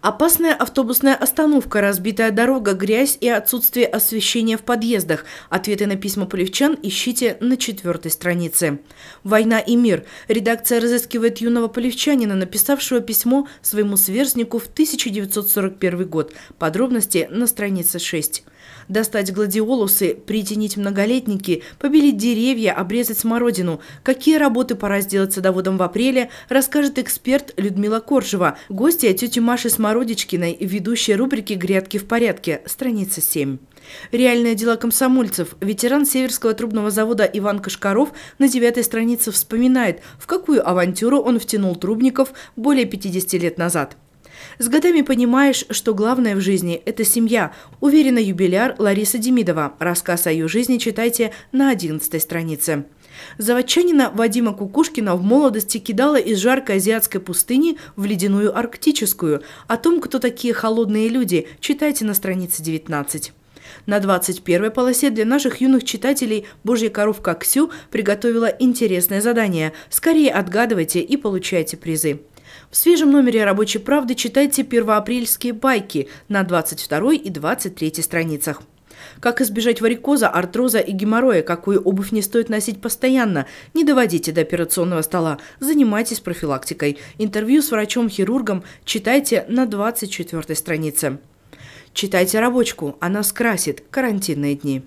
Опасная автобусная остановка, разбитая дорога, грязь и отсутствие освещения в подъездах. Ответы на письма полевчан ищите на четвертой странице. «Война и мир». Редакция разыскивает юного полевчанина, написавшего письмо своему сверстнику в 1941 год. Подробности на странице 6. Достать гладиолусы, притянить многолетники, побелить деревья, обрезать смородину. Какие работы пора сделать садоводом в апреле, расскажет эксперт Людмила Коржева, гостья тети Маши Смородичкиной, ведущая рубрики «Грядки в порядке», страница 7. Реальные дела комсомольцев. Ветеран Северского трубного завода Иван Кашкаров на девятой странице вспоминает, в какую авантюру он втянул трубников более 50 лет назад. С годами понимаешь, что главное в жизни – это семья, уверена юбиляр Лариса Демидова. Рассказ о ее жизни читайте на 11 странице. Заводчанина Вадима Кукушкина в молодости кидала из жаркой азиатской пустыни в ледяную арктическую. О том, кто такие холодные люди, читайте на странице 19. На 21-й полосе для наших юных читателей «Божья коровка Ксю» приготовила интересное задание. Скорее отгадывайте и получайте призы. В свежем номере «Рабочей правды» читайте первоапрельские байки на 22 и 23 страницах. Как избежать варикоза, артроза и геморроя, какую обувь не стоит носить постоянно, не доводите до операционного стола, занимайтесь профилактикой. Интервью с врачом-хирургом читайте на 24 странице. Читайте рабочку, она скрасит карантинные дни.